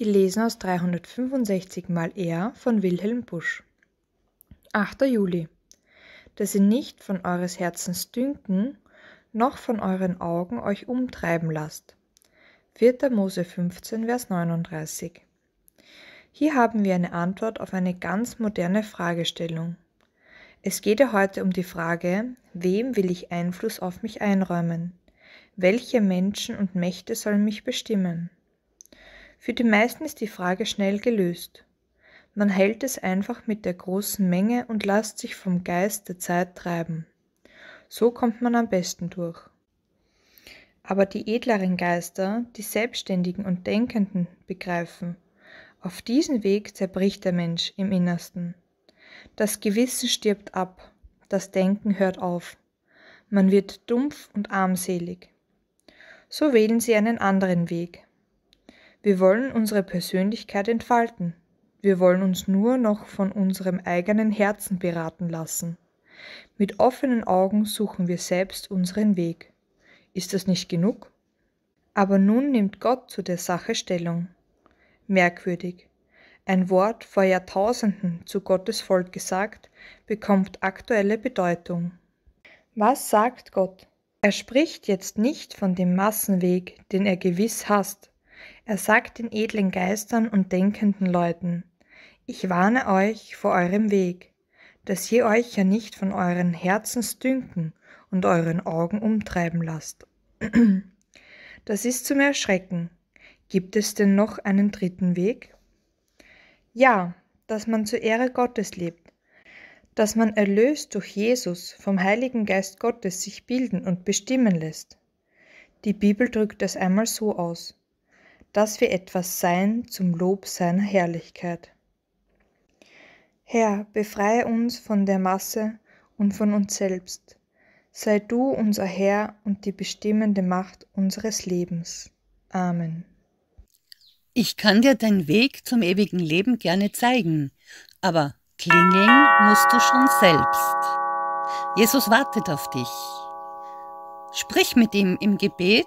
Gelesen aus 365 mal R von Wilhelm Busch. 8. Juli. Dass ihr nicht von eures Herzens dünken, noch von euren Augen euch umtreiben lasst. 4. Mose 15, Vers 39. Hier haben wir eine Antwort auf eine ganz moderne Fragestellung. Es geht ja heute um die Frage, wem will ich Einfluss auf mich einräumen? Welche Menschen und Mächte sollen mich bestimmen? Für die meisten ist die Frage schnell gelöst. Man hält es einfach mit der großen Menge und lässt sich vom Geist der Zeit treiben. So kommt man am besten durch. Aber die edleren Geister, die Selbstständigen und Denkenden, begreifen, auf diesen Weg zerbricht der Mensch im Innersten. Das Gewissen stirbt ab, das Denken hört auf. Man wird dumpf und armselig. So wählen sie einen anderen Weg, wir wollen unsere Persönlichkeit entfalten. Wir wollen uns nur noch von unserem eigenen Herzen beraten lassen. Mit offenen Augen suchen wir selbst unseren Weg. Ist das nicht genug? Aber nun nimmt Gott zu der Sache Stellung. Merkwürdig. Ein Wort vor Jahrtausenden zu Gottes Volk gesagt, bekommt aktuelle Bedeutung. Was sagt Gott? Er spricht jetzt nicht von dem Massenweg, den er gewiss hasst, er sagt den edlen Geistern und denkenden Leuten, ich warne euch vor eurem Weg, dass ihr euch ja nicht von euren Herzensdünken und euren Augen umtreiben lasst. Das ist zum Erschrecken. Gibt es denn noch einen dritten Weg? Ja, dass man zur Ehre Gottes lebt, dass man erlöst durch Jesus vom Heiligen Geist Gottes sich bilden und bestimmen lässt. Die Bibel drückt das einmal so aus dass wir etwas sein zum Lob seiner Herrlichkeit. Herr, befreie uns von der Masse und von uns selbst. Sei du unser Herr und die bestimmende Macht unseres Lebens. Amen. Ich kann dir deinen Weg zum ewigen Leben gerne zeigen, aber klingeln musst du schon selbst. Jesus wartet auf dich. Sprich mit ihm im Gebet